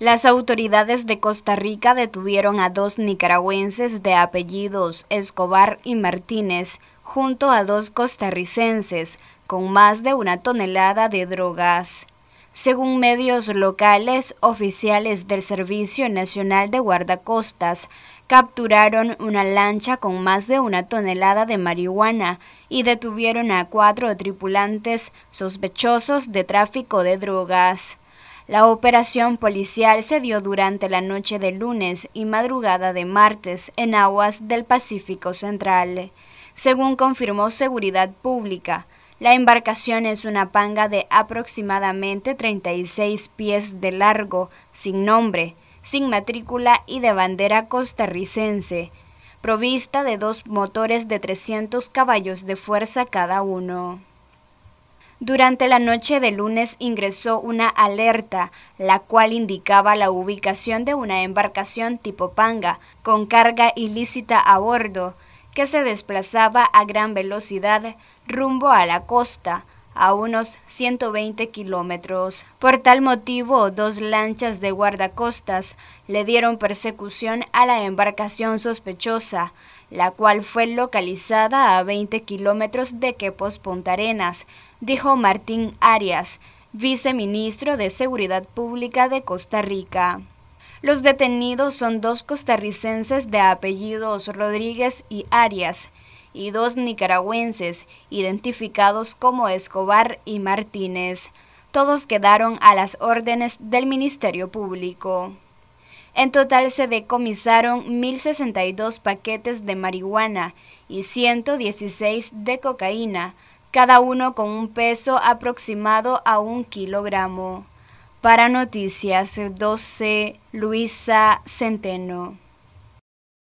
Las autoridades de Costa Rica detuvieron a dos nicaragüenses de apellidos Escobar y Martínez junto a dos costarricenses con más de una tonelada de drogas. Según medios locales, oficiales del Servicio Nacional de Guardacostas capturaron una lancha con más de una tonelada de marihuana y detuvieron a cuatro tripulantes sospechosos de tráfico de drogas. La operación policial se dio durante la noche de lunes y madrugada de martes en aguas del Pacífico Central. Según confirmó Seguridad Pública, la embarcación es una panga de aproximadamente 36 pies de largo, sin nombre, sin matrícula y de bandera costarricense, provista de dos motores de 300 caballos de fuerza cada uno. Durante la noche de lunes ingresó una alerta, la cual indicaba la ubicación de una embarcación tipo panga, con carga ilícita a bordo, que se desplazaba a gran velocidad rumbo a la costa, a unos 120 kilómetros. Por tal motivo, dos lanchas de guardacostas le dieron persecución a la embarcación sospechosa, la cual fue localizada a 20 kilómetros de Quepos Punta Arenas, dijo Martín Arias, viceministro de Seguridad Pública de Costa Rica. Los detenidos son dos costarricenses de apellidos Rodríguez y Arias, y dos nicaragüenses identificados como Escobar y Martínez. Todos quedaron a las órdenes del Ministerio Público. En total se decomisaron 1.062 paquetes de marihuana y 116 de cocaína, cada uno con un peso aproximado a un kilogramo. Para Noticias 12, Luisa Centeno.